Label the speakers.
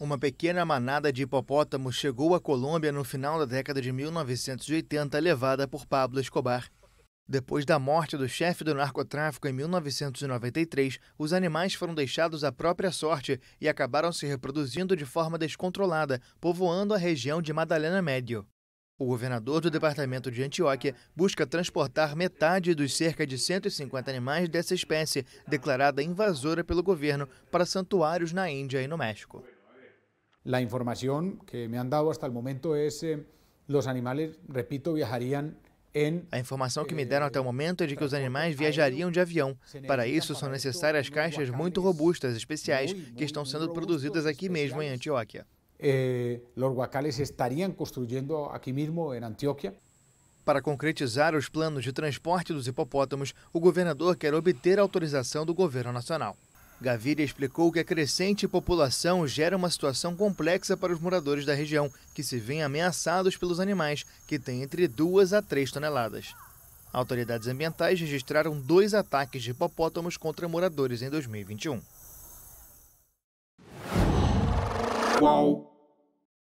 Speaker 1: Uma pequena manada de hipopótamos chegou à Colômbia no final da década de 1980, levada por Pablo Escobar. Depois da morte do chefe do narcotráfico em 1993, os animais foram deixados à própria sorte e acabaram se reproduzindo de forma descontrolada, povoando a região de Madalena Médio. O governador do departamento de Antioquia busca transportar metade dos cerca de 150 animais dessa espécie, declarada invasora pelo governo, para santuários na Índia e no México. La información que me han dado hasta el momento es eh, los animales, repito, viajarían A informação que me eh, deram até o momento é de que os animais viajariam de avião. Para isso, são necessárias caixas muito robustas, especiais, que estão sendo produzidas aqui mesmo em Antioquia. Eh, os guacales estariam construindo aqui mesmo em Antioquia. Para concretizar os planos de transporte dos hipopótamos, o governador quer obter a autorização do governo nacional. Gaviria explicou que a crescente população gera uma situação complexa para os moradores da região, que se veem ameaçados pelos animais, que têm entre 2 a 3 toneladas. Autoridades ambientais registraram dois ataques de hipopótamos contra moradores em 2021. Qual?